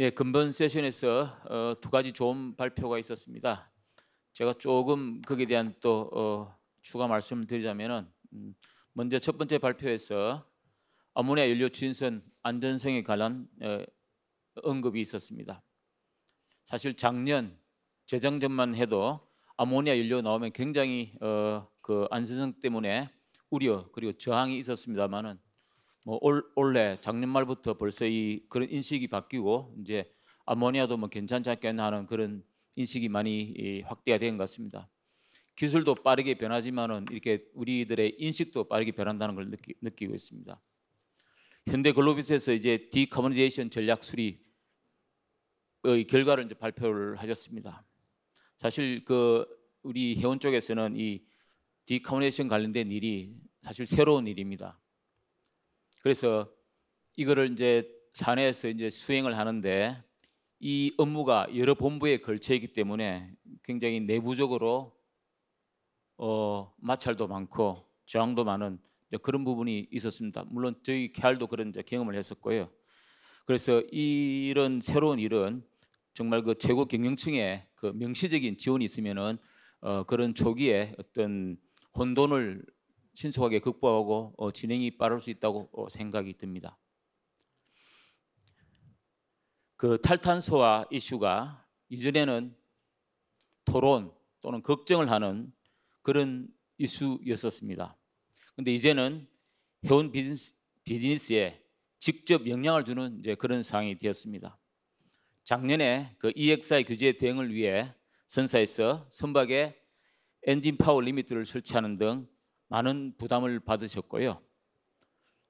예, 근본 세션에서 어, 두 가지 좋은 발표가 있었습니다. 제가 조금 거기에 대한 또 어, 추가 말씀을 드리자면은 음, 먼저 첫 번째 발표에서 아모니아 연료 추진선 안전성에 관한 어, 언급이 있었습니다. 사실 작년 재정전만 해도 아모니아 연료 나오면 굉장히 어, 그 안전성 때문에 우려 그리고 저항이 있었습니다만은 뭐 올, 올해 작년 말부터 벌써 이 그런 인식이 바뀌고 이제 아모니아도 뭐 괜찮지 않겠나 하는 그런 인식이 많이 확대가 된 것 같습니다. 기술도 빠르게 변하지만은 이렇게 우리들의 인식도 빠르게 변한다는 걸 느끼, 느끼고 있습니다. 현대 글로비스에서 이제 디커머니제이션 전략 수립의 결과를 이제 발표를 하셨습니다. 사실 그 우리 회원 쪽에서는 이 디커머니제이션 관련된 일이 사실 새로운 일입니다. 그래서 이거를 이제 사내에서 이제 수행을 하는데 이 업무가 여러 본부에 걸쳐 있기 때문에 굉장히 내부적으로 어, 마찰도 많고 저항도 많은 그런 부분이 있었습니다. 물론 저희 케알도 그런 경험을 했었고요. 그래서 이런 새로운 일은 정말 그 최고 경영층의그 명시적인 지원이 있으면은 어, 그런 초기에 어떤 혼돈을 신속하게 극복하고 어, 진행이 빠를 수 있다고 어, 생각이 듭니다. 그 탈탄소화 이슈가 이전에는 토론 또는 걱정을 하는 그런 이슈였었습니다. 근데 이제는 해운 비즈니스, 비즈니스에 직접 영향을 주는 이제 그런 상황이 되었습니다. 작년에 그 EXI 규제 대응을 위해 선사에서 선박에 엔진 파워 리미트를 설치하는 등 많은 부담을 받으셨고요.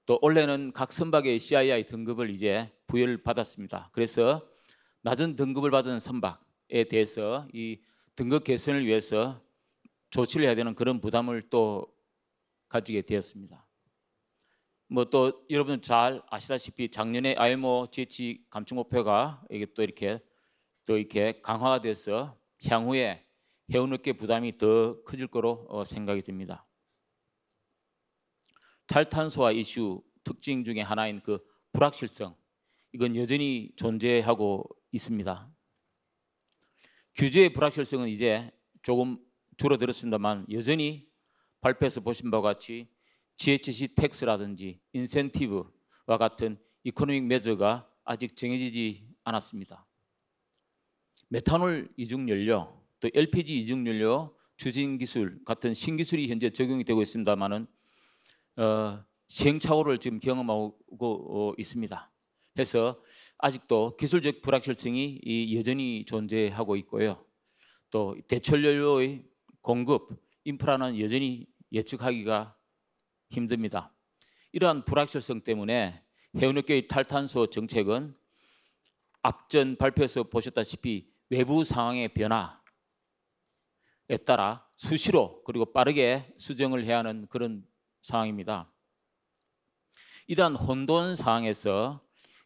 또 올해는 각 선박의 CII 등급을 이제 부여를 받았습니다. 그래서 낮은 등급을 받은 선박에 대해서 이 등급 개선을 위해서 조치를 해야 되는 그런 부담을 또 가지게 되었습니다. 뭐 또 여러분 잘 아시다시피 작년에 IMO GH 감축 목표가 이게 또 이렇게 또 이렇게 강화가 돼서 향후에 해운업계 부담이 더 커질 거로 어, 생각이 듭니다. 탈탄소화 이슈 특징 중에 하나인 그 불확실성 이건 여전히 존재하고 있습니다. 규제의 불확실성은 이제 조금 줄어들었습니다만 여전히 발표에서 보신 바와 같이 GHC 텍스라든지 인센티브와 같은 이코노믹 메저가 아직 정해지지 않았습니다. 메탄올 이중연료 또 LPG 이중연료 추진 기술 같은 신기술이 현재 적용이 되고 있습니다만은 어, 시행착오를 지금 경험하고 어, 있습니다. 해서 아직도 기술적 불확실성이 여전히 존재하고 있고요. 또 대철 연료의 공급 인프라는 여전히 예측하기가 힘듭니다. 이러한 불확실성 때문에 해운업계의 탈탄소 정책은 앞전 발표에서 보셨다시피 외부 상황의 변화에 따라 수시로 그리고 빠르게 수정을 해야 하는 그런 상황입니다. 이러한 혼돈 상황에서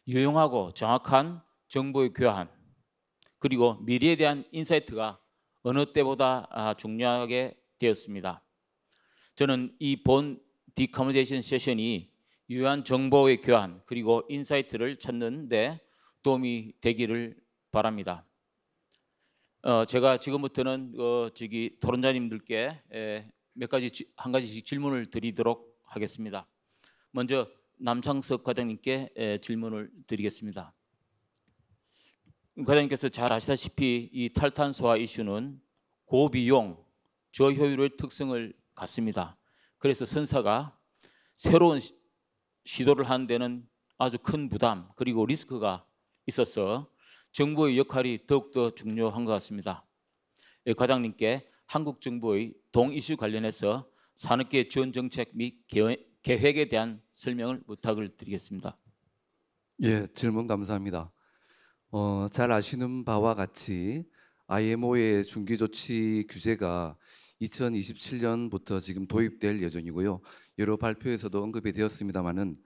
유용하고 정확한 정보의 교환 그리고 미래에 대한 인사이트가 어느 때보다 아, 중요하게 되었습니다. 저는 이 본 디카모제이션 세션이 유효한 정보의 교환 그리고 인사이트를 찾는 데 도움이 되기를 바랍니다. 어, 제가 지금부터는 어, 저기 토론자님들께 에, 몇 가지 한 가지씩 질문을 드리도록 하겠습니다. 먼저 남창석 과장님께 질문을 드리겠습니다. 과장님께서 잘 아시다시피 이 탈탄소화 이슈는 고비용 저효율의 특성을 갖습니다. 그래서 선사가 새로운 시도를 하는 데는 아주 큰 부담 그리고 리스크가 있어서 정부의 역할이 더욱더 중요한 것 같습니다. 예, 과장님께 한국 정부의 동 이슈 관련해서 산업계 지원 정책 및 계획에 대한 설명을 부탁을 드리겠습니다. 예, 질문 감사합니다. 어, 잘 아시는 바와 같이 IMO의 중기 조치 규제가 2027년부터 지금 도입될 예정이고요. 여러 발표에서도 언급이 되었습니다만은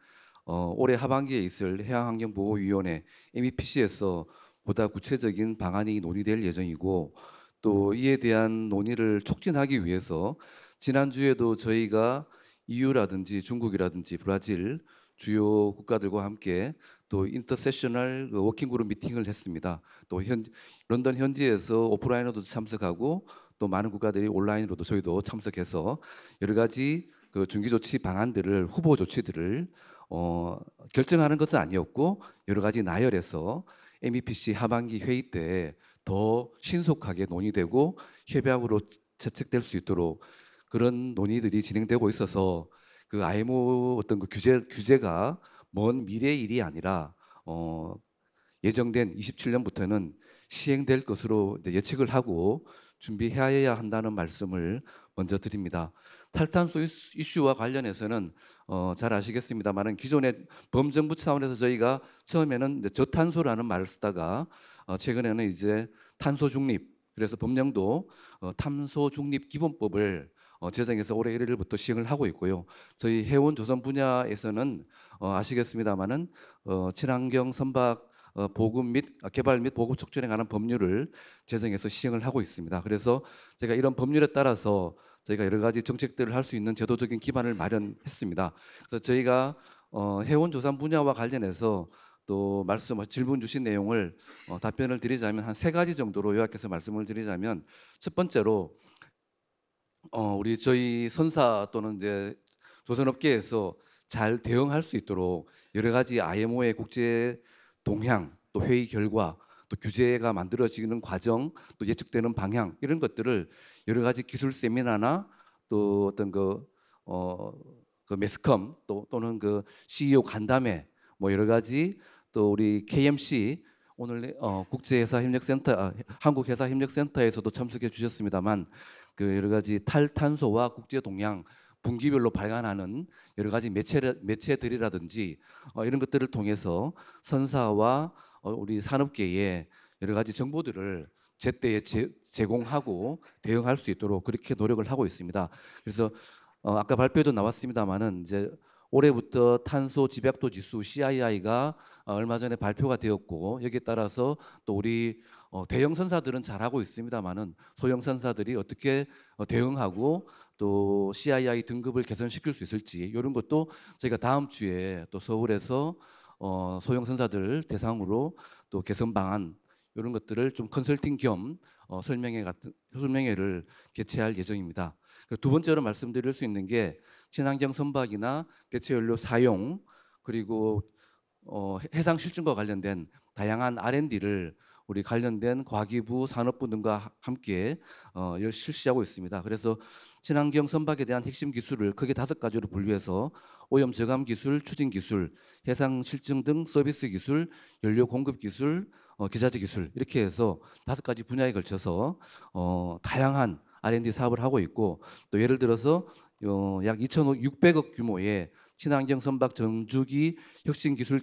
어, 올해 하반기에 있을 해양환경보호위원회 MEPC에서 보다 구체적인 방안이 논의될 예정이고 또 이에 대한 논의를 촉진하기 위해서 지난주에도 저희가 EU라든지 중국이라든지 브라질 주요 국가들과 함께 또 인터세셔널 그 워킹그룹 미팅을 했습니다. 또 현, 런던 현지에서 오프라인으로도 참석하고 또 많은 국가들이 온라인으로도 저희도 참석해서 여러 가지 그 중기 조치 방안들을 후보 조치들을 어, 결정하는 것은 아니었고 여러 가지 나열해서 MEPC 하반기 회의 때더 신속하게 논의되고 협약으로 채택될 수 있도록 그런 논의들이 진행되고 있어서 그 IMO 어떤 그 규제 규제가 먼 미래 일이 아니라 어 예정된 27년부터는 시행될 것으로 예측을 하고 준비해야 한다는 말씀을 먼저 드립니다. 탈탄소 이슈와 관련해서는 어, 잘 아시겠습니다만은 기존의 범정부 차원에서 저희가 처음에는 저탄소라는 말을 쓰다가 어, 최근에는 이제 탄소 중립 그래서 법령도 탄소 어, 중립 기본법을 제정해서 어, 올해 1일부터 시행을 하고 있고요. 저희 해운 조선 분야에서는 아시겠습니다만은 친환경 선박 보급 및 개발 및 보급 촉진에 관한 법률을 제정해서 시행을 하고 있습니다. 그래서 제가 이런 법률에 따라서 저희가 여러 가지 정책들을 할 수 있는 제도적인 기반을 마련했습니다. 그래서 저희가 해운 조산 분야와 관련해서 또 말씀 어, 질문 주신 내용을 어, 답변을 드리자면 한 세 가지 정도로 요약해서 말씀을 드리자면 첫 번째로 어, 우리 저희 선사 또는 이제 조선업계에서 잘 대응할 수 있도록 여러 가지 IMO의 국제 동향 또 회의 결과 또 규제가 만들어지는 과정 또 예측되는 방향 이런 것들을 여러 가지 기술 세미나나 또 어떤 그, 어, 그 매스컴 또, 또는 그 CEO 간담회 뭐 여러 가지 또 우리 KMC 오늘 어, 국제회사 협력센터 아, 한국회사 협력센터에서도 참석해 주셨습니다만 그 여러 가지 탈탄소와 국제 동향 분기별로 발간하는 여러 가지 매체 매체들이라든지 어, 이런 것들을 통해서 선사와 어, 우리 산업계에 여러 가지 정보들을 제때에 제, 제공하고 대응할 수 있도록 그렇게 노력을 하고 있습니다. 그래서 어, 아까 발표에도 나왔습니다만은 이제 올해부터 탄소 집약도 지수 CII가 어, 얼마 전에 발표가 되었고 여기에 따라서 또 우리 어, 대형 선사들은 잘하고 있습니다만은 소형 선사들이 어떻게 어, 대응하고 또 CII 등급을 개선시킬 수 있을지 이런 것도 저희가 다음 주에 또 서울에서 소형 선사들 대상으로 또 개선 방안 이런 것들을 좀 컨설팅 겸 어, 설명회 같은 설명회를 개최할 예정입니다. 두 번째로 말씀드릴 수 있는 게 친환경 선박이나 대체 연료 사용 그리고 어, 해상 실증과 관련된 다양한 R&D를 우리 관련된 과기부, 산업부 등과 함께 어, 실시하고 있습니다. 그래서 친환경 선박에 대한 핵심 기술을 크게 다섯 가지로 분류해서 오염 저감 기술, 추진 기술, 해상 실증 등 서비스 기술, 연료 공급 기술, 어, 기자재 기술 이렇게 해서 다섯 가지 분야에 걸쳐서 어, 다양한 R&D 사업을 하고 있고 또 예를 들어서 어, 약 2,600억 규모의 친환경 선박 정주기 혁신 기술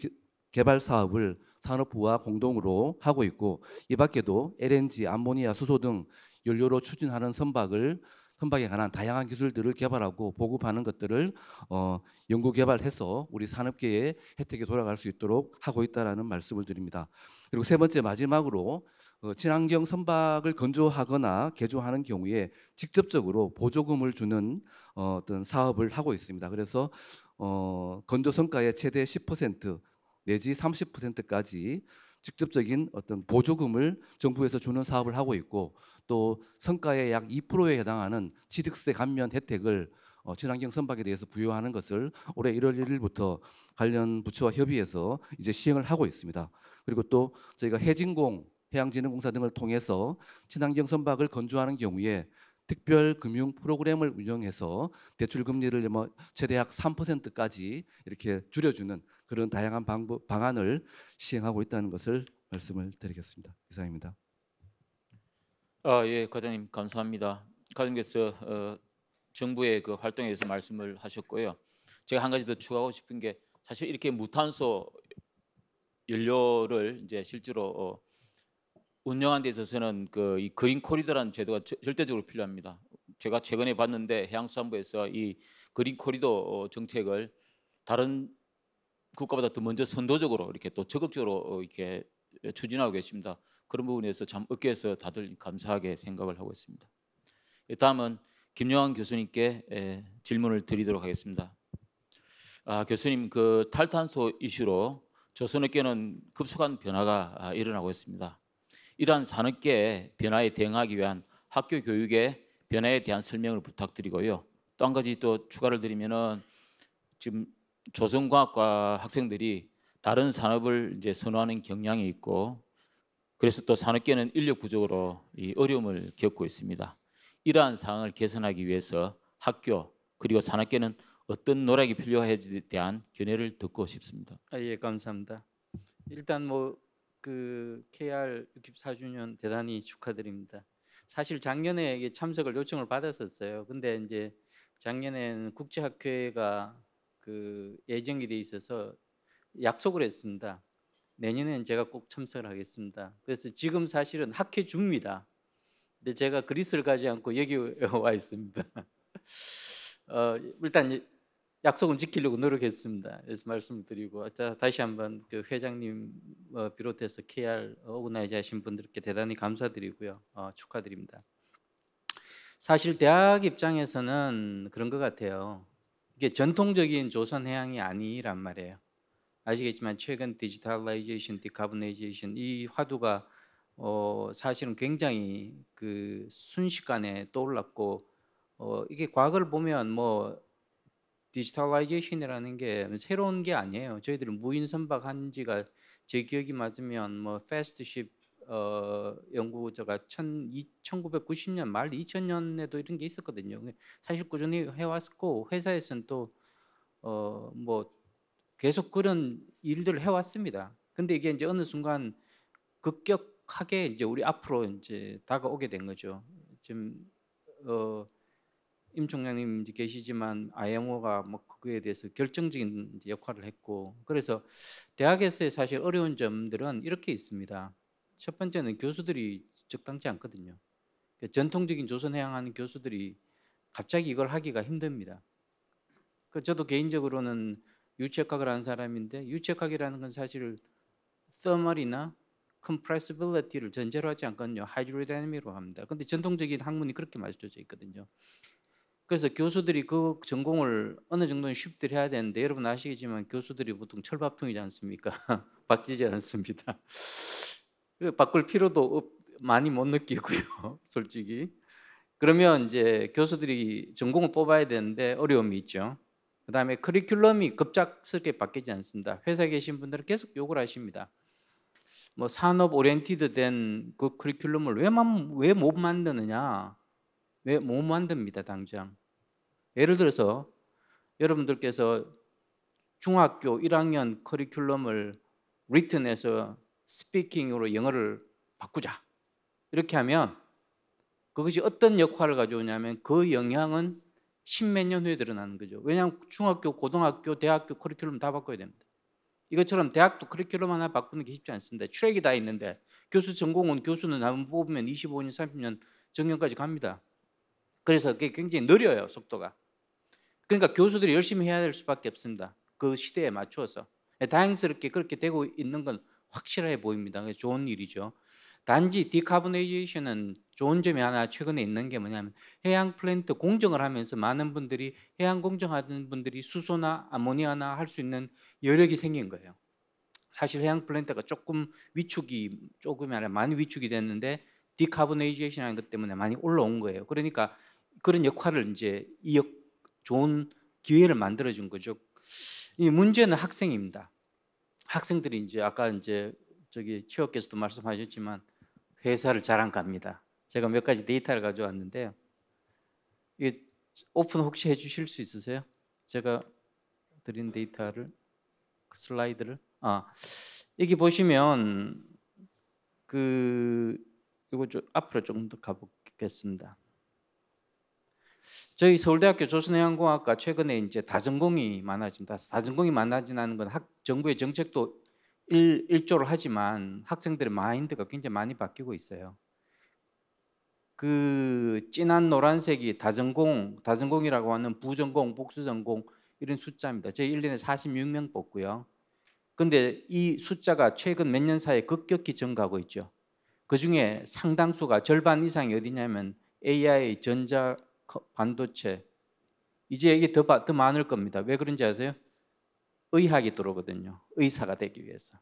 개발 사업을 산업부와 공동으로 하고 있고 이 밖에도 LNG, 암모니아, 수소 등 연료로 추진하는 선박을 선박에 관한 다양한 기술들을 개발하고 보급하는 것들을 어, 연구 개발해서 우리 산업계의 혜택이 돌아갈 수 있도록 하고 있다라는 말씀을 드립니다. 그리고 세 번째 마지막으로 어, 친환경 선박을 건조하거나 개조하는 경우에 직접적으로 보조금을 주는 어, 어떤 사업을 하고 있습니다. 그래서 어, 건조 성과의 최대 10% 내지 30%까지 직접적인 어떤 보조금을 정부에서 주는 사업을 하고 있고 또 성과의 약 2%에 해당하는 취득세 감면 혜택을 어, 친환경 선박에 대해서 부여하는 것을 올해 1월 1일부터 관련 부처와 협의해서 이제 시행을 하고 있습니다. 그리고 또 저희가 해진공 해양진흥공사 등을 통해서 친환경 선박을 건조하는 경우에 특별 금융 프로그램을 운영해서 대출 금리를 뭐 최대약 3%까지 이렇게 줄여주는 그런 다양한 방법 방안을 시행하고 있다는 것을 말씀을 드리겠습니다. 이상입니다. 아, 예, 과장님 감사합니다. 과장님께서 어, 정부의 그 활동에 대해서 말씀을 하셨고요. 제가 한 가지 더 추가하고 싶은 게 사실 이렇게 무탄소 연료를 이제 실제로 어, 운영한 데 있어서는 그 이 그린 코리도라는 제도가 저, 절대적으로 필요합니다. 제가 최근에 봤는데 해양수산부에서 이 그린 코리도 어, 정책을 다른 국가보다 더 먼저 선도적으로 이렇게 또 적극적으로 어, 이렇게 추진하고 계십니다. 그런 부분에서 참 업계에서 다들 감사하게 생각을 하고 있습니다. 다음은 김영환 교수님께 질문을 드리도록 하겠습니다. 아, 교수님 그 탈탄소 이슈로 조선업계는 급속한 변화가 아, 일어나고 있습니다. 이러한 산업계의 변화에 대응하기 위한 학교 교육의 변화에 대한 설명을 부탁드리고요. 또 한 가지 또 추가를 드리면은 지금 조선과학과 학생들이 다른 산업을 이제 선호하는 경향이 있고 그래서 또 산업계는 인력 부족으로 이 어려움을 겪고 있습니다. 이러한 상황을 개선하기 위해서 학교 그리고 산업계는 어떤 노력이 필요해지에 대한 견해를 듣고 싶습니다. 아, 예, 감사합니다. 일단 뭐 그 KR 64주년 대단히 축하드립니다. 사실 작년에 참석을 요청을 받았었어요. 근데 이제 작년에 국제학회가 그 예정이 돼 있어서 약속을 했습니다. 내년에는 제가 꼭 참석을 하겠습니다. 그래서 지금 사실은 학회 줍니다. 근데 제가 그리스를 가지 않고 여기 와 있습니다. 어, 일단 약속은 지키려고 노력했습니다. 그래서 말씀 드리고 다시 한번 그 회장님 어, 비롯해서 KR 오그나이즈 하신 분들께 대단히 감사드리고요. 어, 축하드립니다. 사실 대학 입장에서는 그런 것 같아요. 이게 전통적인 조선 해양이 아니란 말이에요. 아시겠지만 최근 디지털라이제이션, 디카보네이제이션 이 화두가 어, 사실은 굉장히 그 순식간에 떠올랐고 어, 이게 과거를 보면 뭐 디지털라이제이션이라는 게 새로운 게 아니에요. 저희들은 무인 선박한 지가 제 기억이 맞으면 뭐 패스트십 어, 연구자가 1990년 말 2000년에도 이런 게 있었거든요. 사실 꾸준히 해왔고 회사에서는 또뭐 어, 계속 그런 일들을 해왔습니다. 근데 이게 이제 어느 순간 급격하게 이제 우리 앞으로 이제 다가오게 된 거죠. 지금 어, 임 총장님 이제 계시지만 IMO가 뭐 그거에 대해서 결정적인 역할을 했고 그래서 대학에서의 사실 어려운 점들은 이렇게 있습니다. 첫 번째는 교수들이 적당치 않거든요. 그 전통적인 조선 해양하는 교수들이 갑자기 이걸 하기가 힘듭니다. 그 저도 개인적으로는 유체학을한 사람인데 유체학이라는건 사실 thermal이나 compressibility를 전제로 하지 않거든요. 하이드로다이나믹으로 합니다. 근데 전통적인 학문이 그렇게 맞춰져 있거든요. 그래서 교수들이 그 전공을 어느 정도는 쉽게 해야 되는데 여러분 아시겠지만 교수들이 보통 철밥통이지 않습니까? 바뀌지 않습니다. 바꿀 필요도 많이 못 느끼고요. 솔직히. 그러면 이제 교수들이 전공을 뽑아야 되는데 어려움이 있죠. 그 다음에 커리큘럼이 급작스럽게 바뀌지 않습니다. 회사에 계신 분들은 계속 욕을 하십니다. 뭐 산업 오리엔티드 된 그 커리큘럼을 왜못 만드느냐? 왜 못 만듭니다, 당장. 예를 들어서 여러분들께서 중학교 1학년 커리큘럼을 리튼에서 스피킹으로 영어를 바꾸자. 이렇게 하면 그것이 어떤 역할을 가져오냐면 그 영향은 십몇 년 후에 드러나는 거죠. 왜냐하면 중학교, 고등학교, 대학교 커리큘럼 다 바꿔야 됩니다. 이것처럼 대학도 커리큘럼 하나 바꾸는 게 쉽지 않습니다. 트랙이 다 있는데 교수 전공은 교수는 한 번 뽑으면 25년, 30년 정년까지 갑니다. 그래서 그게 굉장히 느려요 속도가. 그러니까 교수들이 열심히 해야 될 수밖에 없습니다. 그 시대에 맞추어서 예, 다행스럽게 그렇게 되고 있는 건 확실해 보입니다. 좋은 일이죠. 단지 디카보네이제이션은 좋은 점이 하나 최근에 있는 게 뭐냐면 해양 플랜트 공정을 하면서 많은 분들이 해양 공정하는 분들이 수소나 아모니아나 할 수 있는 여력이 생긴 거예요. 사실 해양 플랜트가 조금 위축이 조금이 아니라 많이 위축이 됐는데 디카보네이제이션는것 때문에 많이 올라온 거예요. 그러니까 그런 역할을 이제 이역 좋은 기회를 만들어 준 거죠. 이 문제는 학생입니다. 학생들이 이제 아까 이제 저기 취업께서도 말씀하셨지만 회사를 자랑 갑니다. 제가 몇 가지 데이터를 가져왔는데요. 이 오픈 혹시 해주실 수 있으세요? 제가 드린 데이터를 그 슬라이드를 아 여기 보시면 그 이거 좀 앞으로 조금 더 가보겠습니다. 저희 서울대학교 조선해양공학과 최근에 이제 다전공이 많아집니다. 다전공이 많아진다는건 학, 정부의 정책도 일, 일조를 하지만 학생들의 마인드가 굉장히 많이 바뀌고 있어요. 그 진한 노란색이 다전공, 다전공이라고 하는 부전공, 복수전공 이런 숫자입니다. 저희 1년에 46명 뽑고요. 근데 이 숫자가 최근 몇 년 사이에 급격히 증가하고 있죠. 그 중에 상당수가 절반 이상이 어디냐면 AI 전자 반도체 이제 이게 더, 더 많을 겁니다. 왜 그런지 아세요? 의학이 들어오거든요. 의사가 되기 위해서.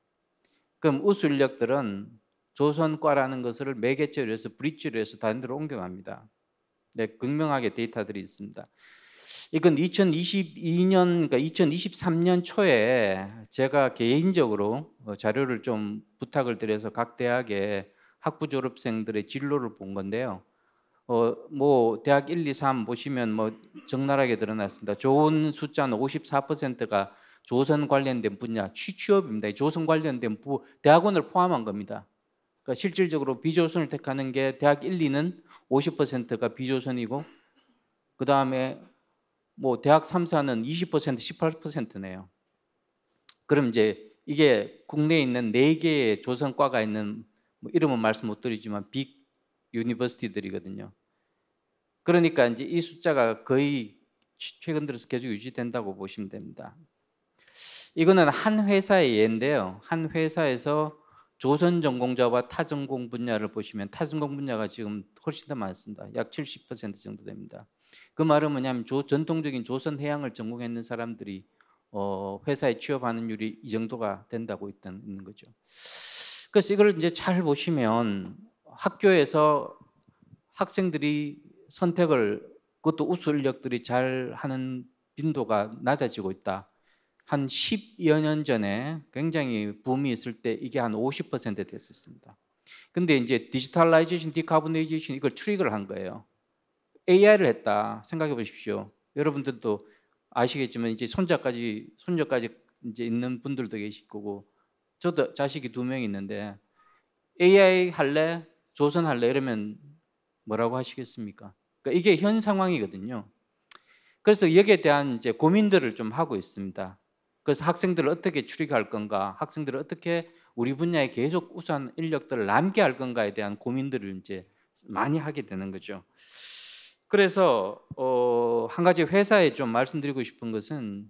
그럼 우수인력들은 조선과라는 것을 매개체로 해서 브릿지로 해서 다른 데로 옮겨갑니다. 네, 극명하게 데이터들이 있습니다. 이건 2022년, 그러니까 2023년 초에 제가 개인적으로 어, 자료를 좀 부탁을 드려서 각 대학의 학부 졸업생들의 진로를 본 건데요. 어, 뭐 대학 1, 2, 3 보시면 뭐 적나라하게 드러났습니다. 좋은 숫자는 54%가 조선 관련된 분야 취업입니다. 조선 관련된 부, 대학원을 포함한 겁니다. 그러니까 실질적으로 비조선을 택하는 게 대학 1, 2는 50%가 비조선이고 그 다음에 뭐 대학 3, 4는 20% 18%네요. 그럼 이제 이게 국내에 있는 4개의 조선과가 있는 뭐 이름은 말씀 못 드리지만 빅 유니버시티들이거든요. 그러니까 이제 이 숫자가 거의 최근 들어서 계속 유지된다고 보시면 됩니다. 이거는 한 회사의 예인데요. 한 회사에서 조선 전공자와 타전공 분야를 보시면 타전공 분야가 지금 훨씬 더 많습니다. 약 70% 정도 됩니다. 그 말은 뭐냐면 조, 전통적인 조선 해양을 전공했는 사람들이 어, 회사에 취업하는율이 이 정도가 된다고 있던, 는 거죠. 그래서 이걸 이제 잘 보시면 학교에서 학생들이 선택을 그것도 우수 인력들이 잘 하는 빈도가 낮아지고 있다. 한 10여 년 전에 굉장히 붐이 있을 때 이게 한 50% 됐었습니다. 근데 이제 디지털라이제이션, 디카보네이제이션 이걸 트릭을 한 거예요. AI를 했다 생각해 보십시오. 여러분들도 아시겠지만 이제 손자까지 손녀까지 이제 있는 분들도 계실 거고 저도 자식이 두 명 있는데 AI 할래 조선 할래 이러면 뭐라고 하시겠습니까? 그러니까 이게 현 상황이거든요. 그래서 여기에 대한 이제 고민들을 좀 하고 있습니다. 그래서 학생들을 어떻게 추리할 건가, 학생들을 어떻게 우리 분야에 계속 우수한 인력들을 남게 할 건가에 대한 고민들을 이제 많이 하게 되는 거죠. 그래서 어, 한 가지 회사에 좀 말씀드리고 싶은 것은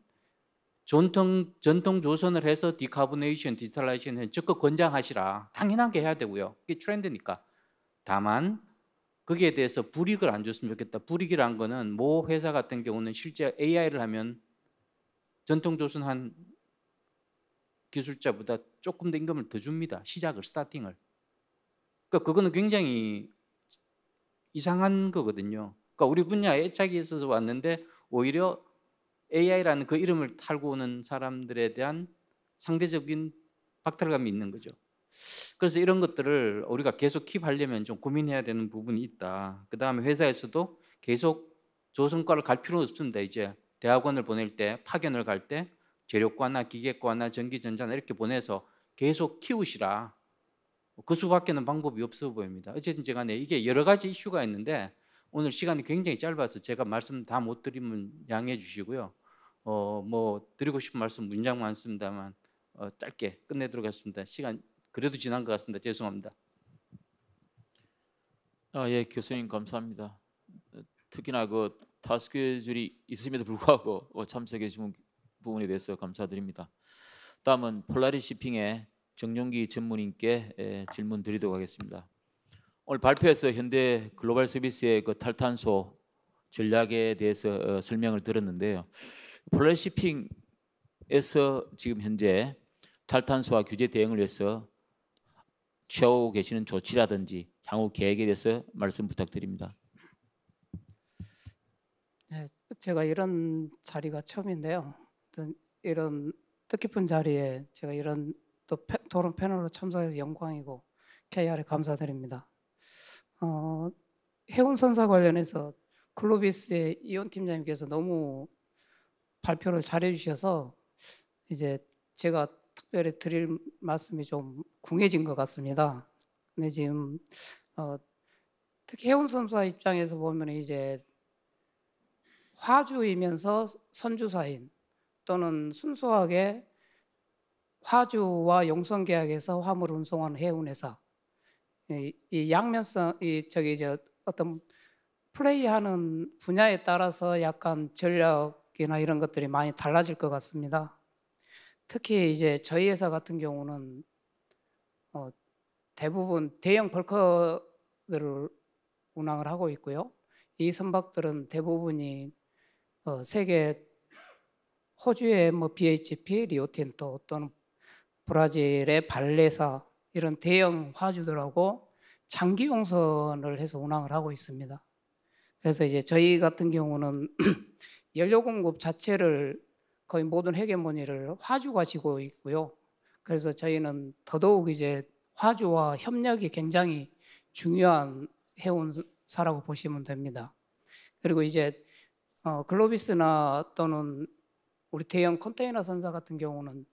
전통 전통 조선을 해서 디카보네이션, 디지털라이제이션을 적극 권장하시라. 당연하게 해야 되고요. 이게 트렌드니까. 다만 거기에 대해서 불이익을 안 줬으면 좋겠다. 불이익이란 거는 모 회사 같은 경우는 실제 AI를 하면 전통 조선 한 기술자보다 조금 더 임금을 더 줍니다. 시작을 스타팅을. 그러니까 그거는 굉장히 이상한 거거든요. 그러니까 우리 분야에 애착이 있어서 왔는데 오히려 AI라는 그 이름을 탈고 오는 사람들에 대한 상대적인 박탈감이 있는 거죠. 그래서 이런 것들을 우리가 계속 킵하려면 좀 고민해야 되는 부분이 있다. 그 다음에 회사에서도 계속 조선과를 갈 필요는 없습니다. 이제 대학원을 보낼 때 파견을 갈 때 재료과나 기계과나 전기전자나 이렇게 보내서 계속 키우시라. 그 수밖에는 방법이 없어 보입니다. 어쨌든 간에 네, 이게 여러 가지 이슈가 있는데 오늘 시간이 굉장히 짧아서 제가 말씀 다 못 드리면 양해해 주시고요. 어, 뭐 드리고 싶은 말씀 문장 많습니다만 어, 짧게 끝내도록 하겠습니다. 시간 그래도 지난 것 같습니다. 죄송합니다. 아, 예, 교수님 감사합니다. 특히나 그 다섯 개 줄이 있으심에도 불구하고 어, 참석해 주신 부분에 대해서 감사드립니다. 다음은 폴라리 시핑의 정용기 전문인께 예, 질문 드리도록 하겠습니다. 오늘 발표에서 현대 글로벌 서비스의 그 탈탄소 전략에 대해서 어, 설명을 들었는데요. 폴라리 시핑에서 지금 현재 탈탄소와 규제 대응을 위해서 취하고 계시는 조치라든지 향후 계획에 대해서 말씀 부탁드립니다. 제가 이런 자리가 처음인데요. 이런 뜻깊은 자리에 제가 이런 또 토론 패널로 참석해서 영광이고 KR에 감사드립니다. 어, 해운 선사 관련해서 클로비스의 이원 팀장님께서 너무 발표를 잘해 주셔서 이제 제가 특별히 드릴 말씀이 좀 궁해진 것 같습니다. 근데 지금 어, 특히 해운선사 입장에서 보면 이제 화주이면서 선주사인 또는 순수하게 화주와 용성 계약에서 화물 운송하는 해운 회사 이, 이 양면성 이 저기 저 어떤 플레이하는 분야에 따라서 약간 전략이나 이런 것들이 많이 달라질 것 같습니다. 특히 이제 저희 회사 같은 경우는 어, 대부분 대형 벌커들을 운항을 하고 있고요. 이 선박들은 대부분이 어, 세계 호주의 뭐 BHP, 리오틴토 또는 브라질의 발레사 이런 대형 화주들하고 장기 용선을 해서 운항을 하고 있습니다. 그래서 이제 저희 같은 경우는 연료 공급 자체를 거의 모든 해계문의를 화주가 지고 있고요. 그래서 저희는 더더욱 이제 화주와 협력이 굉장히 중요한 해운사라고 보시면 됩니다. 그리고 이제 어, 글로비스나 또는 우리 대형 컨테이너 선사 같은 경우는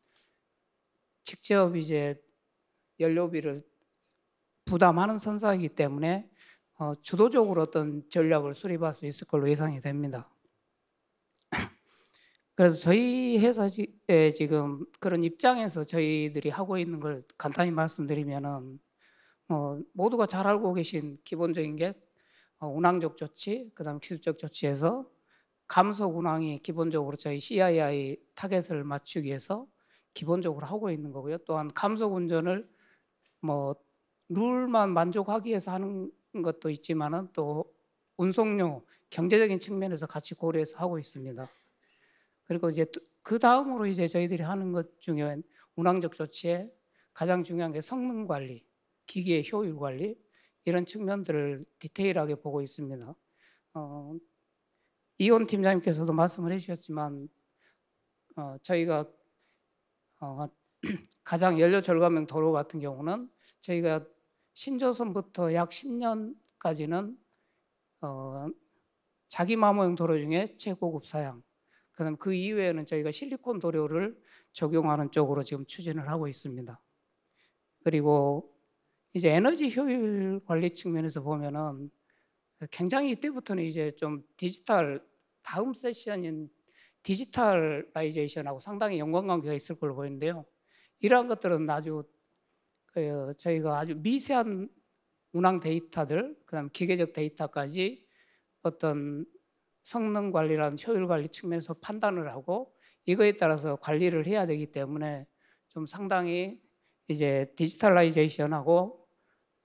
직접 이제 연료비를 부담하는 선사이기 때문에 어, 주도적으로 어떤 전략을 수립할 수 있을 걸로 예상이 됩니다. 그래서 저희 회사에 지금 그런 입장에서 저희들이 하고 있는 걸 간단히 말씀드리면은 어, 모두가 잘 알고 계신 기본적인 게 어, 운항적 조치, 그다음 기술적 조치에서 감소 운항이 기본적으로 저희 CIA 타겟을 맞추기 위해서 기본적으로 하고 있는 거고요. 또한 감소 운전을 뭐 룰만 만족하기 위해서 하는 것도 있지만은 또 운송료 경제적인 측면에서 같이 고려해서 하고 있습니다. 그리고 이제 그 다음으로 이제 저희들이 하는 것 중에 운항적 조치에 가장 중요한 게 성능 관리, 기기의 효율 관리 이런 측면들을 디테일하게 보고 있습니다. 어, 이온 팀장님께서도 말씀을 해주셨지만 어, 저희가 어, 가장 연료 절감형 도로 같은 경우는 저희가 신조선부터 약 10년까지는 어, 자기 마모형 도로 중에 최고급 사양. 그다음 그 이외에는 저희가 실리콘 도료를 적용하는 쪽으로 지금 추진을 하고 있습니다. 그리고 이제 에너지 효율 관리 측면에서 보면은 굉장히 이때부터는 이제 좀 디지털 다음 세션인 디지털라이제이션하고 상당히 연관관계가 있을 걸로 보이는데요. 이러한 것들은 아주 그 저희가 아주 미세한 운항 데이터들, 그다음 기계적 데이터까지 어떤 성능 관리라는 효율 관리 측면에서 판단을 하고 이거에 따라서 관리를 해야 되기 때문에 좀 상당히 이제 디지털라이제이션하고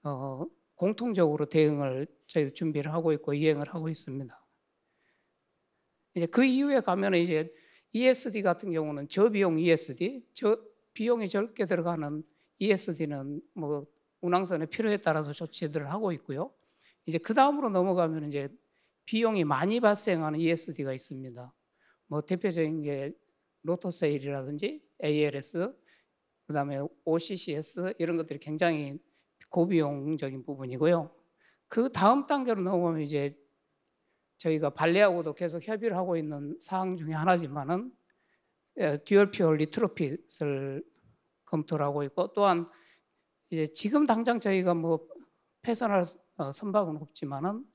어, 공통적으로 대응을 저희 도 준비를 하고 있고 이행을 하고 있습니다. 이제 그 이후에 가면 이제 ESD 같은 경우는 저비용 ESD, 저 비용이 적게 들어가는 ESD는 뭐 운항선의 필요에 따라서 조치들을 하고 있고요. 이제 그 다음으로 넘어가면 이제 비용이 많이 발생하는 ESD가 있습니다. 뭐 대표적인 게 로터세일이라든지 ALS, 그다음에 OCCS 이런 것들이 굉장히 고비용적인 부분이고요. 그 다음 단계로 넘어가면 이제 저희가 발레하고도 계속 협의를 하고 있는 사항 중에 하나지만은 예, 듀얼 퓨얼 리트로핏을 검토를 하고 있고 또한 이제 지금 당장 저희가 뭐 폐선할 어, 선박은 없지만은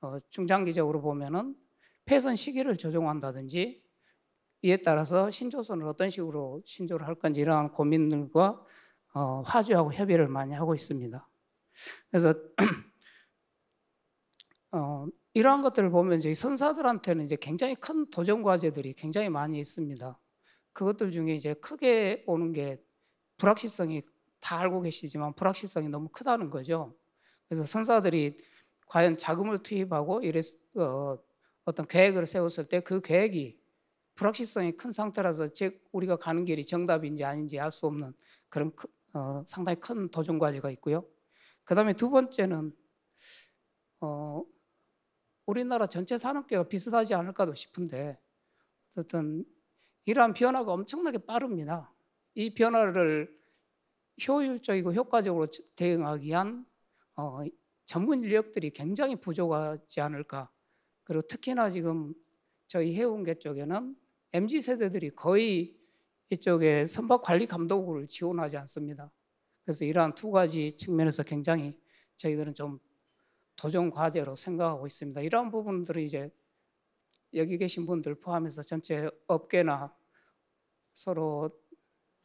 어, 중장기적으로 보면은 폐선 시기를 조정한다든지 이에 따라서 신조선을 어떤 식으로 신조를 할 건지 이러한 고민들과 어, 화주하고 협의를 많이 하고 있습니다. 그래서 어, 이러한 것들을 보면 이제 선사들한테는 이제 굉장히 큰 도전 과제들이 굉장히 많이 있습니다. 그것들 중에 이제 크게 오는 게 불확실성이 다 알고 계시지만 불확실성이 너무 크다는 거죠. 그래서 선사들이 과연 자금을 투입하고 이래 어, 어떤 계획을 세웠을 때 그 계획이 불확실성이 큰 상태라서 즉 우리가 가는 길이 정답인지 아닌지 알 수 없는 그런 크, 어, 상당히 큰 도전 과제가 있고요. 그 다음에 두 번째는 어, 우리나라 전체 산업계가 비슷하지 않을까도 싶은데 어쨌든 이러한 변화가 엄청나게 빠릅니다. 이 변화를 효율적이고 효과적으로 대응하기 위한 어, 전문 인력들이 굉장히 부족하지 않을까. 그리고 특히나 지금 저희 해운계 쪽에는 MZ 세대들이 거의 이쪽에 선박 관리 감독을 지원하지 않습니다. 그래서 이러한 두 가지 측면에서 굉장히 저희들은 좀 도전 과제로 생각하고 있습니다. 이러한 부분들은 이제 여기 계신 분들 포함해서 전체 업계나 서로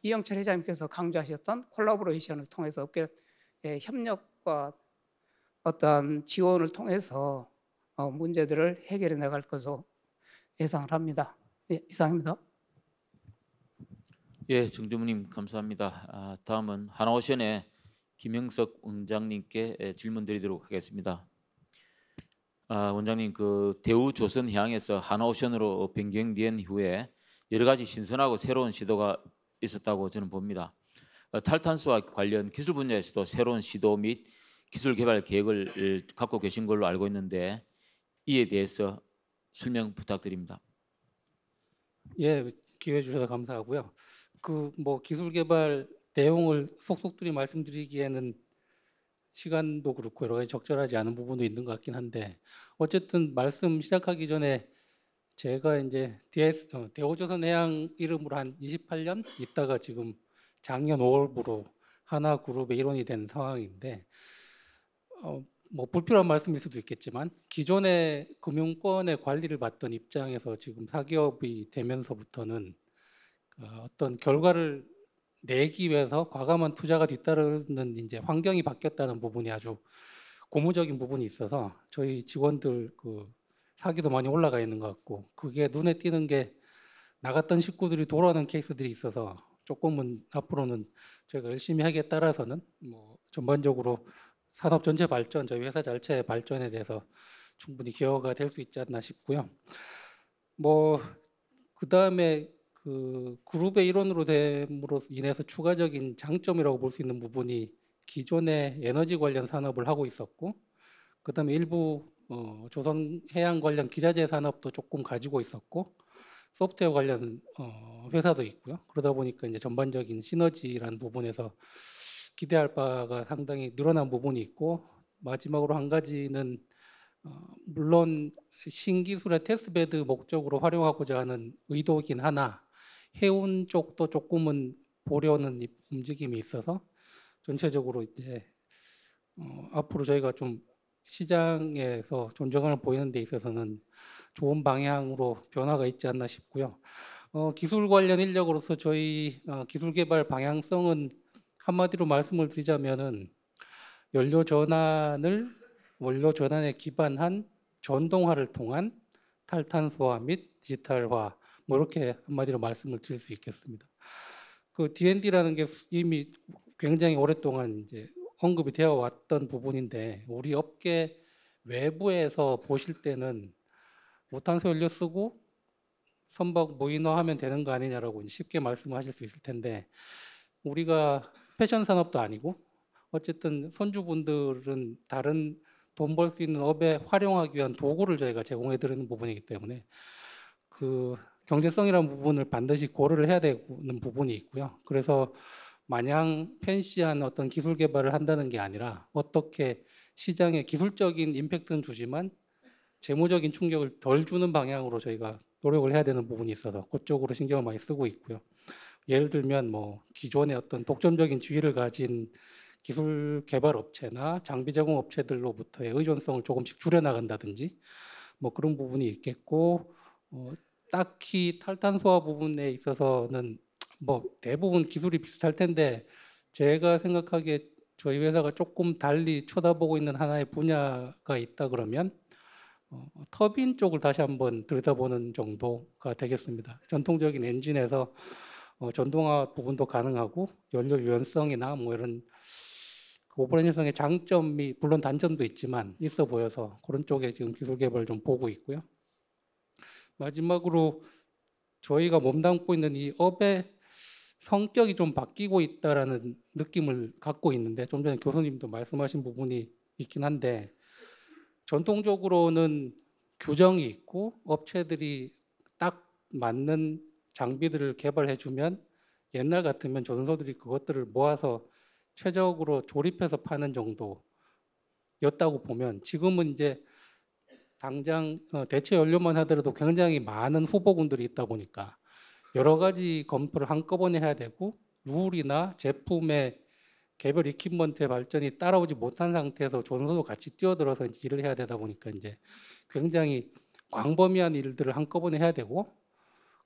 이영철 회장님께서 강조하셨던 콜라보레이션을 통해서 업계의 협력과 어떤 지원을 통해서 어, 문제들을 해결해 나갈 것으로 예상을 합니다. 예, 이상입니다. 예, 정주무님 감사합니다. 아, 다음은 하나오션의 김영석 원장님께 예, 질문 드리도록 하겠습니다. 아, 원장님 그 대우조선 해양에서 하나오션으로 변경된 후에 여러 가지 신선하고 새로운 시도가 있었다고 저는 봅니다. 어, 탈탄소와 관련 기술 분야에서도 새로운 시도 및 기술 개발 계획을 갖고 계신 걸로 알고 있는데 이에 대해서 설명 부탁드립니다. 예, 기회 주셔서 감사하고요. 그뭐 기술 개발 내용을 속속들이 말씀드리기에는 시간도 그렇고 여러 가지 적절하지 않은 부분도 있는 것 같긴 한데 어쨌든 말씀 시작하기 전에 제가 이제 DS, 어, 대우조선 해양 이름으로 한 28년 있다가 지금 작년 5월부로 하나 그룹의 일원이 된 상황인데 어, 뭐 불필요한 말씀일 수도 있겠지만 기존의 금융권의 관리를 맡던 입장에서 지금 사기업이 되면서부터는 어, 어떤 결과를 내기 위해서 과감한 투자가 뒤따르는 이제 환경이 바뀌었다는 부분이 아주 고무적인 부분이 있어서 저희 직원들 그 사기도 많이 올라가 있는 것 같고 그게 눈에 띄는 게 나갔던 식구들이 돌아오는 케이스들이 있어서 조금은 앞으로는 저희가 열심히 하기에 따라서는 뭐 전반적으로 산업 전체 발전, 저희 회사 자체의 발전에 대해서 충분히 기여가 될 수 있지 않나 싶고요. 뭐 그다음에 그 그룹의 일원으로 됨으로 인해서 추가적인 장점이라고 볼 수 있는 부분이 기존의 에너지 관련 산업을 하고 있었고 그다음에 일부 어, 조선 해양 관련 기자재 산업도 조금 가지고 있었고 소프트웨어 관련 어, 회사도 있고요. 그러다 보니까 이제 전반적인 시너지라는 부분에서 기대할 바가 상당히 늘어난 부분이 있고 마지막으로 한 가지는 어, 물론 신기술의 테스트베드 목적으로 활용하고자 하는 의도긴 하나 해운 쪽도 조금은 보려는 움직임이 있어서 전체적으로 이제 어, 앞으로 저희가 좀 시장에서 존재감을 보이는 데 있어서는 좋은 방향으로 변화가 있지 않나 싶고요. 어, 기술 관련 인력으로서 저희 어, 기술 개발 방향성은 한마디로 말씀을 드리자면은 연료 전환을 원료 전환에 기반한 전동화를 통한 탈탄소화 및 디지털화 뭐 이렇게 한마디로 말씀을 드릴 수 있겠습니다. 그 D&D라는 게 이미 굉장히 오랫동안 이제 언급이 되어 왔던 부분인데 우리 업계 외부에서 보실 때는 무탄소 연료 쓰고 선박 무인화하면 되는 거 아니냐라고 쉽게 말씀하실 수 있을 텐데 우리가 패션 산업도 아니고 어쨌든 선주분들은 다른 돈 벌 수 있는 업에 활용하기 위한 도구를 저희가 제공해 드리는 부분이기 때문에 그 경제성이라는 부분을 반드시 고려를 해야 되는 부분이 있고요. 그래서 마냥 팬시한 어떤 기술 개발을 한다는 게 아니라 어떻게 시장에 기술적인 임팩트는 주지만 재무적인 충격을 덜 주는 방향으로 저희가 노력을 해야 되는 부분이 있어서 그쪽으로 신경을 많이 쓰고 있고요. 예를 들면 뭐 기존의 어떤 독점적인 지위를 가진 기술 개발 업체나 장비 제공 업체들로부터의 의존성을 조금씩 줄여 나간다든지 뭐 그런 부분이 있겠고 어, 딱히 탈탄소화 부분에 있어서는 뭐 대부분 기술이 비슷할 텐데 제가 생각하기에 저희 회사가 조금 달리 쳐다보고 있는 하나의 분야가 있다 그러면 어, 터빈 쪽을 다시 한번 들여다보는 정도가 되겠습니다. 전통적인 엔진에서 어, 전동화 부분도 가능하고 연료 유연성이나 뭐 이런 그 오버랜드성의 장점이 물론 단점도 있지만 있어 보여서 그런 쪽에 지금 기술 개발 좀 보고 있고요. 마지막으로 저희가 몸담고 있는 이 업의 성격이 좀 바뀌고 있다라는 느낌을 갖고 있는데 좀 전에 교수님도 말씀하신 부분이 있긴 한데 전통적으로는 규정이 있고 업체들이 딱 맞는 장비들을 개발해 주면 옛날 같으면 조선소들이 그것들을 모아서 최적으로 조립해서 파는 정도였다고 보면 지금은 이제 당장 어, 대체 연료만 하더라도 굉장히 많은 후보군들이 있다 보니까 여러 가지 검토를 한꺼번에 해야 되고 룰이나 제품의 개별 리퀴먼트의 발전이 따라오지 못한 상태에서 조선소도 같이 뛰어들어서 일을 해야 되다 보니까 이제 굉장히 광범위한 일들을 한꺼번에 해야 되고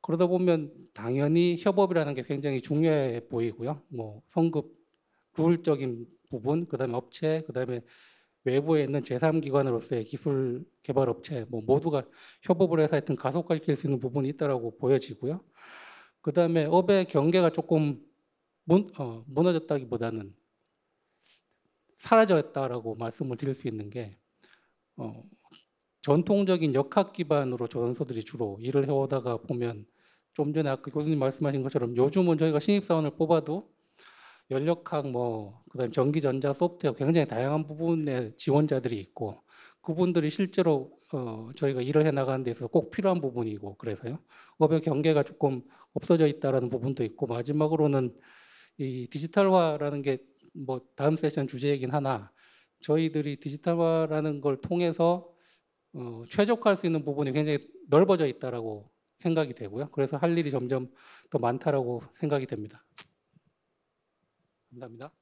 그러다 보면 당연히 협업이라는 게 굉장히 중요해 보이고요. 뭐 성급 룰적인 부분, 그다음에 업체, 그다음에 외부에 있는 제3기관으로서의 기술 개발 업체 뭐 모두가 협업을 해서 하여튼 가속화시킬 수 있는 부분이 있다라고 보여지고요. 그 다음에 업의 경계가 조금 문, 어, 무너졌다기보다는 사라졌다라고 말씀을 드릴 수 있는 게 어, 전통적인 역학 기반으로 조선소들이 주로 일을 해오다가 보면 좀 전에 아까 교수님 말씀하신 것처럼 요즘은 저희가 신입사원을 뽑아도 연력학 뭐 그다음 전기 전자 소프트웨어 굉장히 다양한 부분의 지원자들이 있고 그분들이 실제로 어, 저희가 일을 해 나가는 데 있어서 꼭 필요한 부분이고 그래서요. 업의 경계가 조금 없어져 있다라는 부분도 있고 마지막으로는 이 디지털화라는 게 뭐 다음 세션 주제이긴 하나 저희들이 디지털화라는 걸 통해서 어, 최적화할 수 있는 부분이 굉장히 넓어져 있다라고 생각이 되고요. 그래서 할 일이 점점 더 많다라고 생각이 됩니다. 감사합니다.